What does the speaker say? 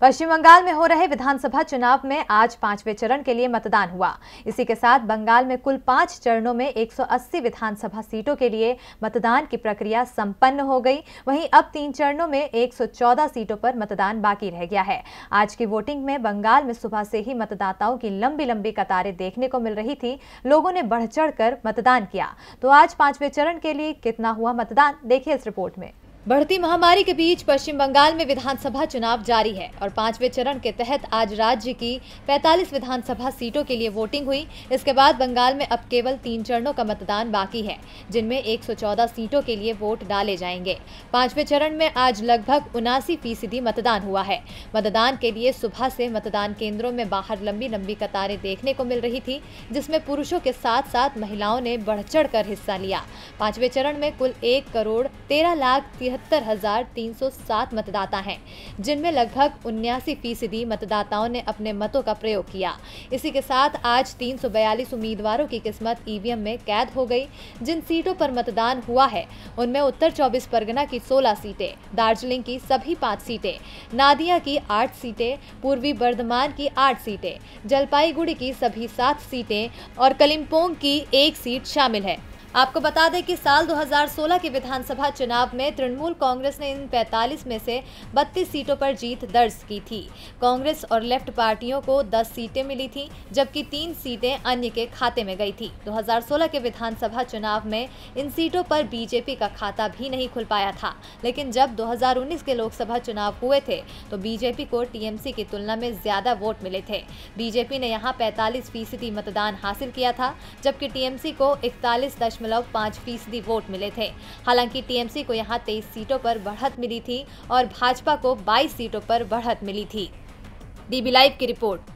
पश्चिम बंगाल में हो रहे विधानसभा चुनाव में आज पांचवें चरण के लिए मतदान हुआ इसी के साथ बंगाल में कुल पांच चरणों में 180 विधानसभा सीटों के लिए मतदान की प्रक्रिया संपन्न हो गई वहीं अब तीन चरणों में 114 सीटों पर मतदान बाकी रह गया है आज की वोटिंग में बंगाल में सुबह से ही मतदाताओं की लंबी लंबी कतारें देखने को मिल रही थी लोगों ने बढ़ चढ़ मतदान किया तो आज पांचवें चरण के लिए कितना हुआ मतदान देखिए इस रिपोर्ट में बढ़ती महामारी के बीच पश्चिम बंगाल में विधानसभा चुनाव जारी है और पांचवें चरण के तहत आज राज्य की 45 विधानसभा सीटों के लिए वोटिंग हुई इसके बाद बंगाल में अब केवल तीन चरणों का मतदान बाकी है जिनमें 114 सीटों के लिए वोट डाले जाएंगे पांचवें चरण में आज लगभग उनासी फीसदी मतदान हुआ है मतदान के लिए सुबह से मतदान केंद्रों में बाहर लंबी लंबी कतारें देखने को मिल रही थी जिसमें पुरुषों के साथ साथ महिलाओं ने बढ़ चढ़ हिस्सा लिया पांचवें चरण में कुल एक करोड़ तेरह लाख तिहत्तर हजार तीन सौ सात मतदाता हैं जिनमें लगभग उन्यासी फीसदी मतदाताओं ने अपने मतों का प्रयोग किया इसी के साथ आज तीन सौ बयालीस उम्मीदवारों की किस्मत ईवीएम में कैद हो गई जिन सीटों पर मतदान हुआ है उनमें उत्तर चौबीस परगना की सोलह सीटें दार्जिलिंग की सभी पाँच सीटें नादिया की आठ सीटें पूर्वी बर्धमान की आठ सीटें जलपाईगुड़ी की सभी सात सीटें और कलिम्पोंग की एक सीट शामिल है आपको बता दें कि साल 2016 के विधानसभा चुनाव में तृणमूल कांग्रेस ने इन 45 में से 32 सीटों पर जीत दर्ज की थी कांग्रेस और लेफ्ट पार्टियों को 10 सीटें मिली थीं जबकि तीन सीटें अन्य के खाते में गई थी 2016 के विधानसभा चुनाव में इन सीटों पर बीजेपी का खाता भी नहीं खुल पाया था लेकिन जब दो के लोकसभा चुनाव हुए थे तो बीजेपी को टीएमसी की तुलना में ज्यादा वोट मिले थे बीजेपी ने यहाँ पैंतालीस फीसदी मतदान हासिल किया था जबकि टीएमसी को इकतालीस दशमलव पाँच फीसदी वोट मिले थे हालांकि टीएमसी को यहां तेईस सीटों पर बढ़त मिली थी और भाजपा को बाईस सीटों पर बढ़त मिली थी डीबी लाइव की रिपोर्ट